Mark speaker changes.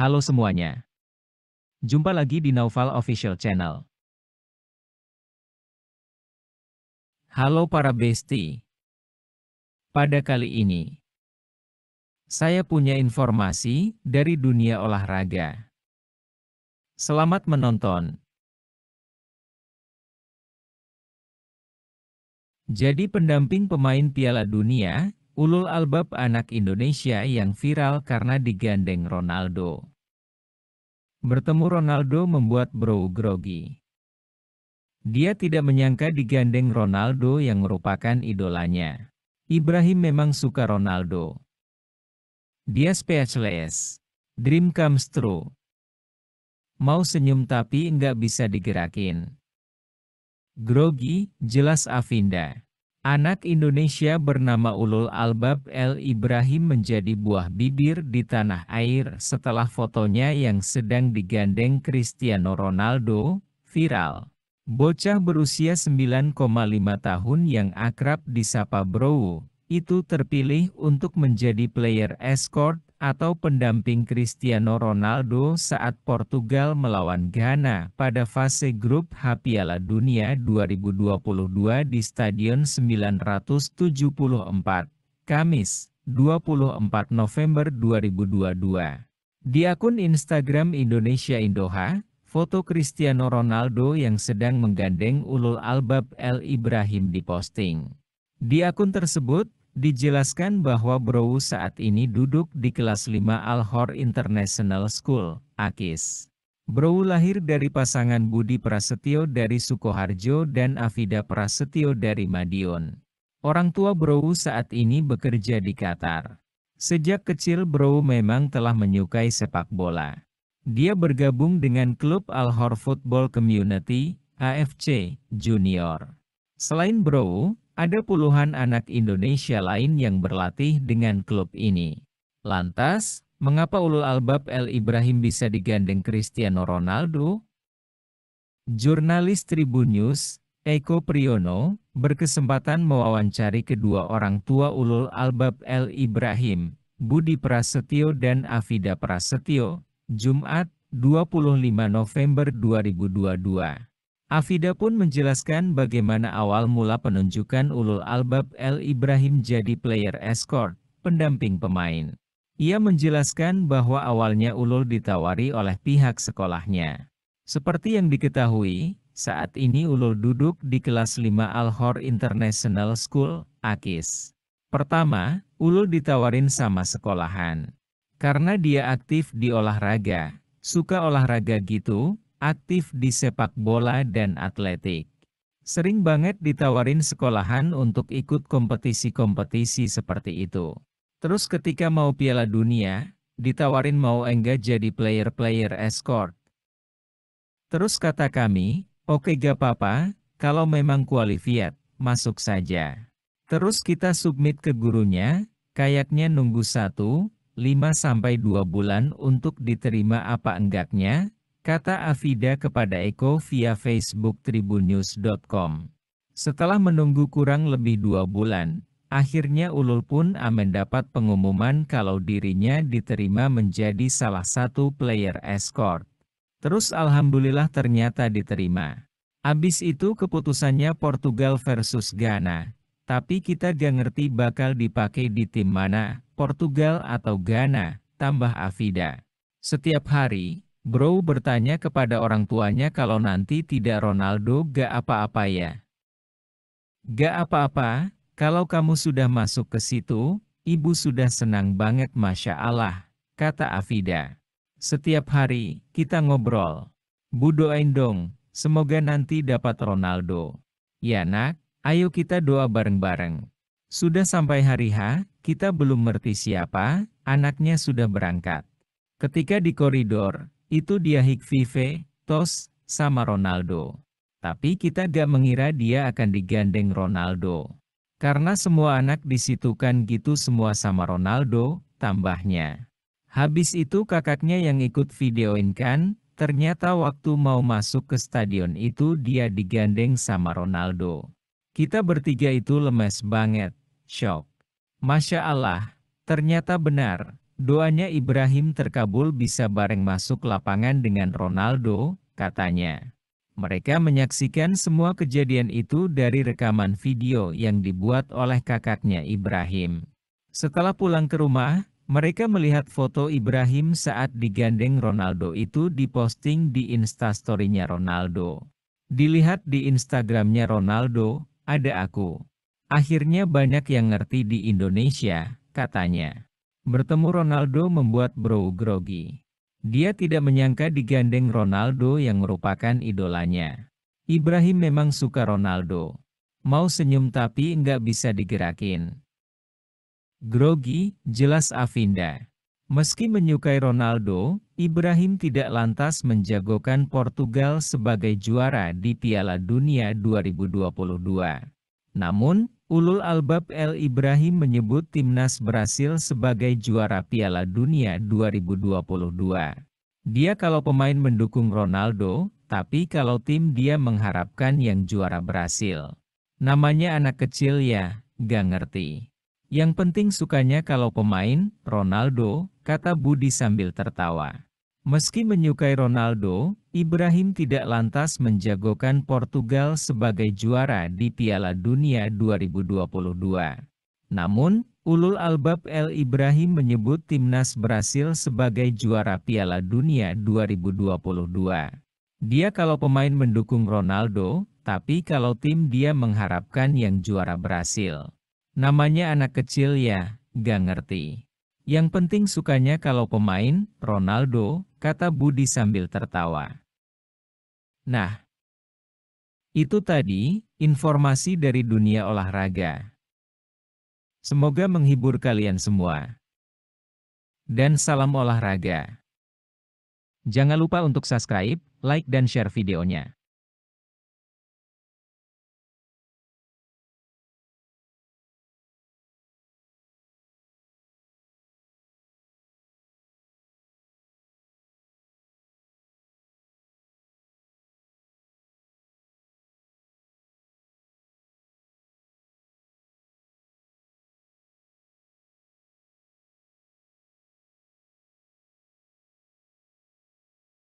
Speaker 1: Halo semuanya. Jumpa lagi di Naufal Official Channel. Halo para besti. Pada kali ini, saya punya informasi dari dunia olahraga. Selamat menonton. Jadi pendamping pemain Piala Dunia Ulul albab anak Indonesia yang viral karena digandeng Ronaldo. Bertemu Ronaldo membuat bro grogi. Dia tidak menyangka digandeng Ronaldo yang merupakan idolanya. Ibrahim memang suka Ronaldo. Dia speechless. Dream comes true. Mau senyum tapi nggak bisa digerakin. Grogi, jelas Avinda. Anak Indonesia bernama Ulul Albab El Ibrahim menjadi buah bibir di tanah air setelah fotonya yang sedang digandeng Cristiano Ronaldo, viral. Bocah berusia 9,5 tahun yang akrab disapa Bro, itu terpilih untuk menjadi player escort atau pendamping Cristiano Ronaldo saat Portugal melawan Ghana pada fase grup H Piala Dunia 2022 di Stadion 974, Kamis, 24 November 2022. Di akun Instagram Indonesia Indoha, foto Cristiano Ronaldo yang sedang menggandeng Ulul Albab El Ibrahim diposting. Di akun tersebut, Dijelaskan bahwa Brow saat ini duduk di kelas 5 Alhor International School, AKIS. Brow lahir dari pasangan Budi Prasetyo dari Sukoharjo dan Afida Prasetyo dari Madiun. Orang tua Brow saat ini bekerja di Qatar. Sejak kecil Brow memang telah menyukai sepak bola. Dia bergabung dengan klub Alhor Football Community, AFC, Junior. Selain Brow, ada puluhan anak Indonesia lain yang berlatih dengan klub ini. Lantas, mengapa Ulul Albab El Ibrahim bisa digandeng Cristiano Ronaldo? Jurnalis Tribun News, Eko Priyono, berkesempatan mewawancari kedua orang tua Ulul Albab El Ibrahim, Budi Prasetyo dan Afida Prasetyo, Jumat, 25 November 2022. Afida pun menjelaskan bagaimana awal mula penunjukan Ulul Albab El Ibrahim jadi player escort, pendamping pemain. Ia menjelaskan bahwa awalnya Ulul ditawari oleh pihak sekolahnya. Seperti yang diketahui, saat ini Ulul duduk di kelas 5 Alhor International School, AKIS. Pertama, Ulul ditawarin sama sekolahan. Karena dia aktif di olahraga, suka olahraga gitu, aktif di sepak bola dan atletik. Sering banget ditawarin sekolahan untuk ikut kompetisi-kompetisi seperti itu. Terus ketika mau piala dunia, ditawarin mau enggak jadi player-player escort. Terus kata kami, oke okay gak apa-apa, kalau memang kualifiat, masuk saja. Terus kita submit ke gurunya, kayaknya nunggu 1, 5 sampai 2 bulan untuk diterima apa enggaknya, kata Afida kepada Eko via Facebook tribunnews.com. Setelah menunggu kurang lebih dua bulan, akhirnya Ulul pun dapat pengumuman kalau dirinya diterima menjadi salah satu player escort. Terus Alhamdulillah ternyata diterima. Abis itu keputusannya Portugal versus Ghana. Tapi kita gak ngerti bakal dipakai di tim mana, Portugal atau Ghana, tambah Afida. Setiap hari, Bro bertanya kepada orang tuanya kalau nanti tidak Ronaldo gak apa-apa ya. Gak apa-apa, kalau kamu sudah masuk ke situ, ibu sudah senang banget Masya Allah, kata Afida. Setiap hari, kita ngobrol. Bu doain dong, semoga nanti dapat Ronaldo. Ya nak, ayo kita doa bareng-bareng. Sudah sampai hari H, kita belum ngerti siapa, anaknya sudah berangkat. Ketika di koridor, itu dia Hikvive, Tos, sama Ronaldo. Tapi kita gak mengira dia akan digandeng Ronaldo. Karena semua anak disitukan gitu semua sama Ronaldo, tambahnya. Habis itu kakaknya yang ikut videoin kan, ternyata waktu mau masuk ke stadion itu dia digandeng sama Ronaldo. Kita bertiga itu lemes banget, shock. Masya Allah, ternyata benar, Doanya Ibrahim terkabul bisa bareng masuk lapangan dengan Ronaldo, katanya. Mereka menyaksikan semua kejadian itu dari rekaman video yang dibuat oleh kakaknya Ibrahim. Setelah pulang ke rumah, mereka melihat foto Ibrahim saat digandeng Ronaldo itu diposting di instastorynya Ronaldo. Dilihat di Instagramnya Ronaldo, ada aku. Akhirnya banyak yang ngerti di Indonesia, katanya. Bertemu Ronaldo membuat Bro grogi. Dia tidak menyangka digandeng Ronaldo yang merupakan idolanya. Ibrahim memang suka Ronaldo. Mau senyum tapi nggak bisa digerakin. Grogi, jelas Avinda. Meski menyukai Ronaldo, Ibrahim tidak lantas menjagokan Portugal sebagai juara di Piala Dunia 2022. Namun, Ulul Albab El Ibrahim menyebut timnas Brasil sebagai juara Piala Dunia 2022. Dia kalau pemain mendukung Ronaldo, tapi kalau tim dia mengharapkan yang juara Brasil. Namanya anak kecil ya, gak ngerti. Yang penting sukanya kalau pemain, Ronaldo, kata Budi sambil tertawa. Meski menyukai Ronaldo, Ibrahim tidak lantas menjagokan Portugal sebagai juara di Piala Dunia 2022. Namun, Ulul Albab El Ibrahim menyebut timnas Brasil sebagai juara Piala Dunia 2022. Dia kalau pemain mendukung Ronaldo, tapi kalau tim dia mengharapkan yang juara Brasil. Namanya anak kecil ya, gak ngerti. Yang penting sukanya kalau pemain, Ronaldo, kata Budi sambil tertawa. Nah, itu tadi informasi dari dunia olahraga. Semoga menghibur kalian semua. Dan salam olahraga. Jangan lupa untuk subscribe, like dan share videonya.